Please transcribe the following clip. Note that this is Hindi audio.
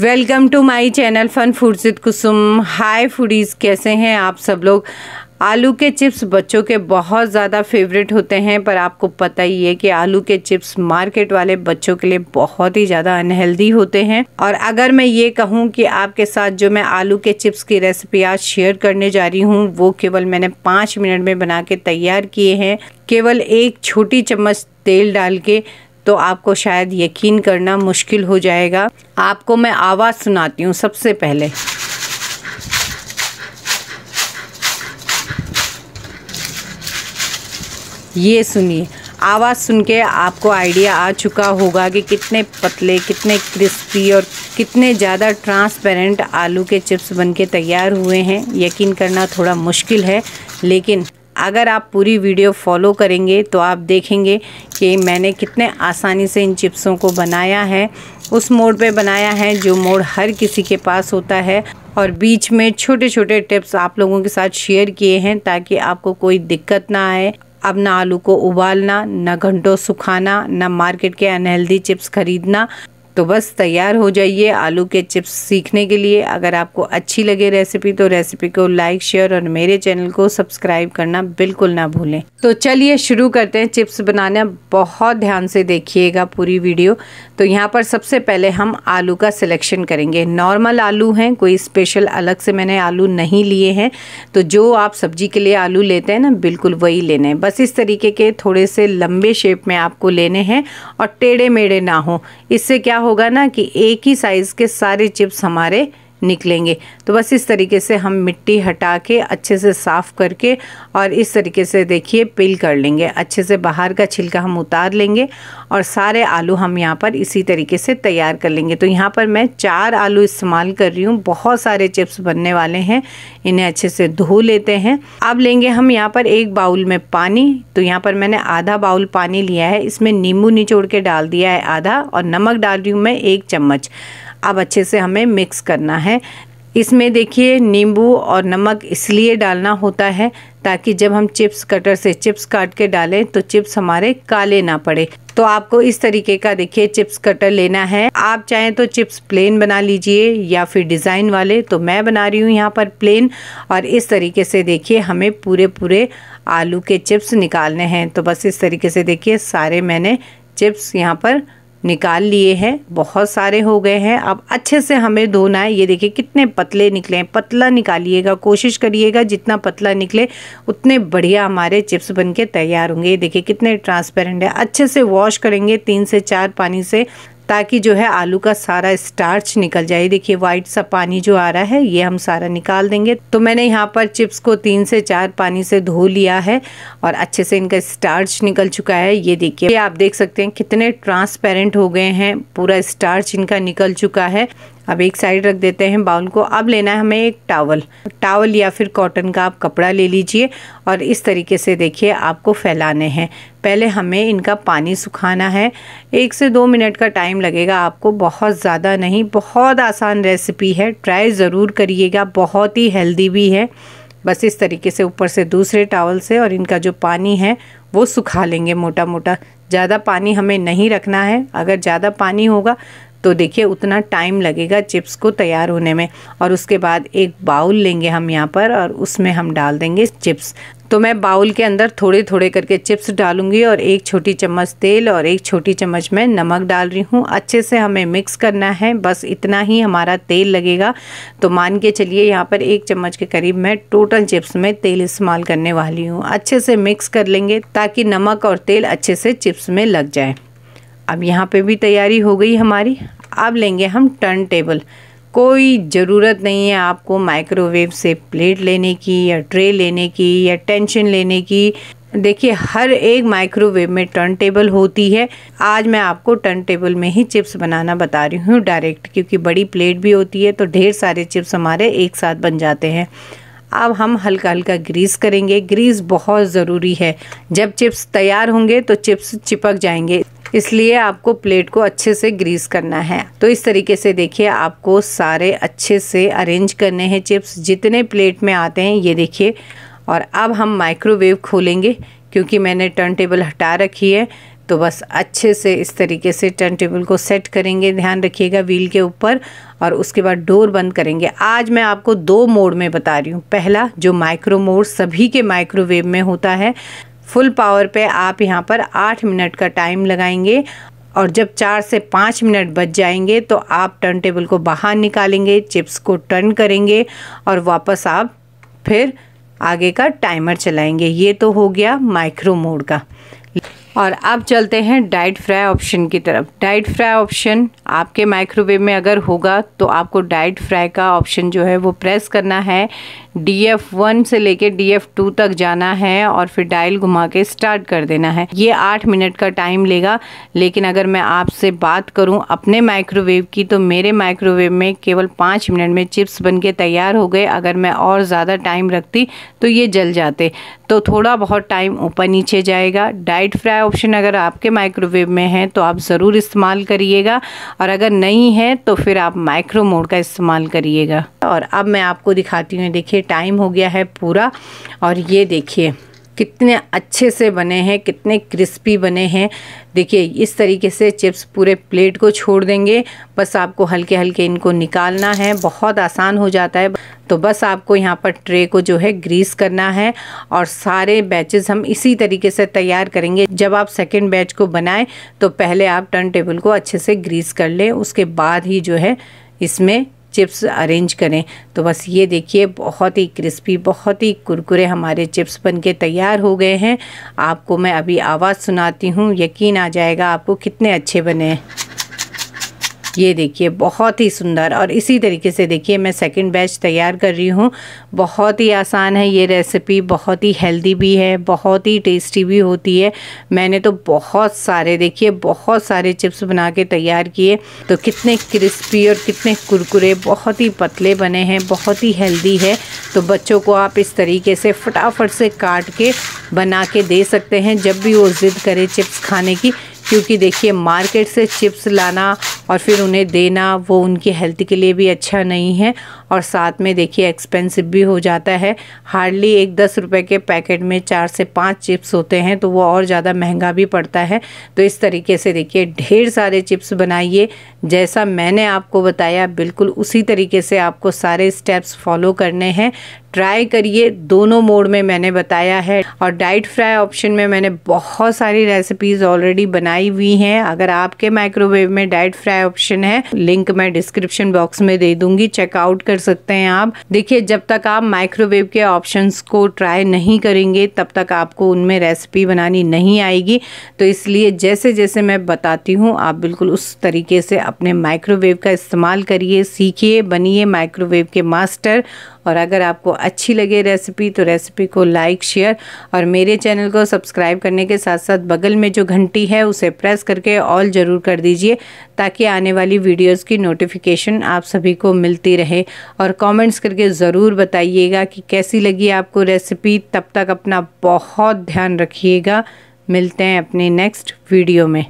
welcome to my channel fun with Kusum hi foodies कैसे हैं आप सब लोग आलू के चिप्स बच्चों के बहुत ज़्यादा फेवरेट होते हैं पर आपको पता ही है कि आलू के चिप्स मार्केट वाले बच्चों के लिए बहुत ही ज़्यादा अनहेल्दी होते हैं और अगर मैं ये कहूँ कि आपके साथ जो मैं आलू के चिप्स की रेसिपी आज शेयर करने जा रही हूँ वो केवल मैंने पाँच मिनट में बना के तैयार किए हैं केवल एक छोटी चम्मच तेल डाल के तो आपको शायद यकीन करना मुश्किल हो जाएगा आपको मैं आवाज़ सुनाती हूँ सबसे पहले ये सुनिए आवाज़ सुन के आपको आइडिया आ चुका होगा कि कितने पतले कितने क्रिस्पी और कितने ज़्यादा ट्रांसपेरेंट आलू के चिप्स बनके तैयार हुए हैं यकीन करना थोड़ा मुश्किल है लेकिन अगर आप पूरी वीडियो फॉलो करेंगे तो आप देखेंगे कि मैंने कितने आसानी से इन चिप्सों को बनाया है उस मोड पे बनाया है जो मोड हर किसी के पास होता है और बीच में छोटे छोटे टिप्स आप लोगों के साथ शेयर किए हैं ताकि आपको कोई दिक्कत ना आए अब ना आलू को उबालना ना घंटों सुखाना ना मार्केट के अनहेल्दी चिप्स खरीदना तो बस तैयार हो जाइए आलू के चिप्स सीखने के लिए अगर आपको अच्छी लगे रेसिपी तो रेसिपी को लाइक शेयर और मेरे चैनल को सब्सक्राइब करना बिल्कुल ना भूलें तो चलिए शुरू करते हैं चिप्स बनाना बहुत ध्यान से देखिएगा पूरी वीडियो तो यहाँ पर सबसे पहले हम आलू का सिलेक्शन करेंगे नॉर्मल आलू हैं कोई स्पेशल अलग से मैंने आलू नहीं लिए हैं तो जो आप सब्जी के लिए आलू लेते हैं ना बिल्कुल वही लेने हैं बस इस तरीके के थोड़े से लंबे शेप में आपको लेने हैं और टेढ़े मेढ़े ना हो इससे क्या होगा ना कि एक ही साइज़ के सारे चिप्स हमारे निकलेंगे तो बस इस तरीके से हम मिट्टी हटा के अच्छे से साफ़ करके और इस तरीके से देखिए पिल कर लेंगे अच्छे से बाहर का छिलका हम उतार लेंगे और सारे आलू हम यहाँ पर इसी तरीके से तैयार कर लेंगे तो यहाँ पर मैं चार आलू इस्तेमाल कर रही हूँ बहुत सारे चिप्स बनने वाले हैं इन्हें अच्छे से धो लेते हैं अब लेंगे हम यहाँ पर एक बाउल में पानी तो यहाँ पर मैंने आधा बाउल पानी लिया है इसमें नींबू निचोड़ के डाल दिया है आधा और नमक डाल रही हूँ मैं एक चम्मच अब अच्छे से हमें मिक्स करना है इसमें देखिए नींबू और नमक इसलिए डालना होता है ताकि जब हम चिप्स कटर से चिप्स काट के डालें तो चिप्स हमारे काले ना पड़े तो आपको इस तरीके का देखिए चिप्स कटर लेना है आप चाहें तो चिप्स प्लेन बना लीजिए या फिर डिज़ाइन वाले तो मैं बना रही हूँ यहाँ पर प्लेन और इस तरीके से देखिए हमें पूरे पूरे आलू के चिप्स निकालने हैं तो बस इस तरीके से देखिए सारे मैंने चिप्स यहाँ पर निकाल लिए हैं बहुत सारे हो गए हैं अब अच्छे से हमें धोना है ये देखिए कितने पतले निकले हैं पतला निकालिएगा कोशिश करिएगा जितना पतला निकले उतने बढ़िया हमारे चिप्स बन के तैयार होंगे ये देखिए कितने ट्रांसपेरेंट है अच्छे से वॉश करेंगे तीन से चार पानी से ताकि जो है आलू का सारा स्टार्च निकल जाए देखिए वाइट सा पानी जो आ रहा है ये हम सारा निकाल देंगे तो मैंने यहाँ पर चिप्स को तीन से चार पानी से धो लिया है और अच्छे से इनका स्टार्च निकल चुका है ये देखिए आप देख सकते हैं कितने ट्रांसपेरेंट हो गए हैं पूरा स्टार्च इनका निकल चुका है अब एक साइड रख देते हैं बाउल को अब लेना है हमें एक टावल टावल या फिर कॉटन का आप कपड़ा ले लीजिए और इस तरीके से देखिए आपको फैलाने हैं पहले हमें इनका पानी सुखाना है एक से दो मिनट का टाइम लगेगा आपको बहुत ज़्यादा नहीं बहुत आसान रेसिपी है ट्राई ज़रूर करिएगा बहुत ही हेल्दी भी है बस इस तरीके से ऊपर से दूसरे टावल से और इनका जो पानी है वो सुखा लेंगे मोटा मोटा ज़्यादा पानी हमें नहीं रखना है अगर ज़्यादा पानी होगा तो देखिए उतना टाइम लगेगा चिप्स को तैयार होने में और उसके बाद एक बाउल लेंगे हम यहाँ पर और उसमें हम डाल देंगे चिप्स तो मैं बाउल के अंदर थोड़े थोड़े करके चिप्स डालूंगी और एक छोटी चम्मच तेल और एक छोटी चम्मच में नमक डाल रही हूँ अच्छे से हमें मिक्स करना है बस इतना ही हमारा तेल लगेगा तो मान के चलिए यहाँ पर एक चम्मच के करीब मैं टोटल चिप्स में तेल इस्तेमाल करने वाली हूँ अच्छे से मिक्स कर लेंगे ताकि नमक और तेल अच्छे से चिप्स में लग जाए अब यहाँ पे भी तैयारी हो गई हमारी अब लेंगे हम टर्न टेबल कोई ज़रूरत नहीं है आपको माइक्रोवेव से प्लेट लेने की या ट्रे लेने की या टेंशन लेने की देखिए हर एक माइक्रोवेव में टर्न टेबल होती है आज मैं आपको टर्न टेबल में ही चिप्स बनाना बता रही हूँ डायरेक्ट क्योंकि बड़ी प्लेट भी होती है तो ढेर सारे चिप्स हमारे एक साथ बन जाते हैं अब हम हल्का हल्का ग्रीस करेंगे ग्रीस बहुत ज़रूरी है जब चिप्स तैयार होंगे तो चिप्स चिपक जाएंगे इसलिए आपको प्लेट को अच्छे से ग्रीस करना है तो इस तरीके से देखिए आपको सारे अच्छे से अरेंज करने हैं चिप्स जितने प्लेट में आते हैं ये देखिए और अब हम माइक्रोवेव खोलेंगे क्योंकि मैंने टर्न टेबल हटा रखी है तो बस अच्छे से इस तरीके से टर्न टेबल को सेट करेंगे ध्यान रखिएगा व्हील के ऊपर और उसके बाद डोर बंद करेंगे आज मैं आपको दो मोड में बता रही हूँ पहला जो माइक्रो मोड सभी के माइक्रोवेव में होता है फुल पावर पे आप यहाँ पर आठ मिनट का टाइम लगाएंगे और जब चार से पाँच मिनट बच जाएंगे तो आप टर्न टेबल को बाहर निकालेंगे चिप्स को टर्न करेंगे और वापस आप फिर आगे का टाइमर चलाएंगे ये तो हो गया माइक्रो मोड का और अब चलते हैं डाइट फ्राई ऑप्शन की तरफ डाइट फ्राई ऑप्शन आपके माइक्रोवेव में अगर होगा तो आपको डाइट फ्राई का ऑप्शन जो है वो प्रेस करना है डी एफ वन से लेके डी एफ टू तक जाना है और फिर डायल घुमा के स्टार्ट कर देना है ये आठ मिनट का टाइम लेगा लेकिन अगर मैं आपसे बात करूं अपने माइक्रोवेव की तो मेरे माइक्रोवेव में केवल पाँच मिनट में चिप्स बन के तैयार हो गए अगर मैं और ज़्यादा टाइम रखती तो ये जल जाते तो थोड़ा बहुत टाइम ऊपर नीचे जाएगा डाइट फ्राई ऑप्शन अगर आपके माइक्रोवेव में है तो आप ज़रूर इस्तेमाल करिएगा और अगर नहीं है तो फिर आप माइक्रो मोड का इस्तेमाल करिएगा और अब मैं आपको दिखाती हूँ देखिए टाइम हो गया है पूरा और ये देखिए कितने अच्छे से बने हैं कितने क्रिस्पी बने हैं देखिए इस तरीके से चिप्स पूरे प्लेट को छोड़ देंगे बस आपको हल्के हल्के इनको निकालना है बहुत आसान हो जाता है तो बस आपको यहाँ पर ट्रे को जो है ग्रीस करना है और सारे बैचेस हम इसी तरीके से तैयार करेंगे जब आप सेकेंड बैच को बनाएं तो पहले आप टर्न टेबल को अच्छे से ग्रीस कर लें उसके बाद ही जो है इसमें चिप्स अरेंज करें तो बस ये देखिए बहुत ही क्रिस्पी बहुत ही कुरकुरे हमारे चिप्स बन के तैयार हो गए हैं आपको मैं अभी आवाज़ सुनाती हूँ यकीन आ जाएगा आपको कितने अच्छे बने ये देखिए बहुत ही सुंदर और इसी तरीके से देखिए मैं सेकंड बैच तैयार कर रही हूँ बहुत ही आसान है ये रेसिपी बहुत ही हेल्दी भी है बहुत ही टेस्टी भी होती है मैंने तो बहुत सारे देखिए बहुत सारे चिप्स बना के तैयार किए तो कितने क्रिस्पी और कितने कुरकुरे बहुत ही पतले बने हैं बहुत ही हेल्दी है तो बच्चों को आप इस तरीके से फटाफट से काट के बना के दे सकते हैं जब भी वो ज़िद करे चिप्स खाने की क्योंकि देखिए मार्केट से चिप्स लाना और फिर उन्हें देना वो उनकी हेल्थ के लिए भी अच्छा नहीं है और साथ में देखिए एक्सपेंसिव भी हो जाता है हार्डली एक दस रुपए के पैकेट में चार से पाँच चिप्स होते हैं तो वो और ज़्यादा महंगा भी पड़ता है तो इस तरीके से देखिए ढेर सारे चिप्स बनाइए जैसा मैंने आपको बताया बिल्कुल उसी तरीके से आपको सारे स्टेप्स फॉलो करने हैं ट्राई करिए दोनों मोड में मैंने बताया है और डाइट फ्राई ऑप्शन में मैंने बहुत सारी रेसिपीज़ ऑलरेडी बनाई हुई हैं अगर आपके माइक्रोवेव में डाइट फ्राई ऑप्शन है लिंक मैं डिस्क्रिप्शन बॉक्स में दे दूंगी चेकआउट कर सकते हैं आप देखिए जब तक आप माइक्रोवेव के ऑप्शन को ट्राई नहीं करेंगे तब तक आपको उनमें रेसिपी बनानी नहीं आएगी तो इसलिए जैसे जैसे मैं बताती हूँ आप बिल्कुल उस तरीके से अपने माइक्रोवेव का इस्तेमाल करिए सीखिए बनिए माइक्रोवेव के मास्टर और अगर आपको अच्छी लगे रेसिपी तो रेसिपी को लाइक शेयर और मेरे चैनल को सब्सक्राइब करने के साथ साथ बगल में जो घंटी है उसे प्रेस करके ऑल ज़रूर कर दीजिए ताकि आने वाली वीडियोस की नोटिफिकेशन आप सभी को मिलती रहे और कमेंट्स करके ज़रूर बताइएगा कि कैसी लगी आपको रेसिपी तब तक अपना बहुत ध्यान रखिएगा मिलते हैं अपने नेक्स्ट वीडियो में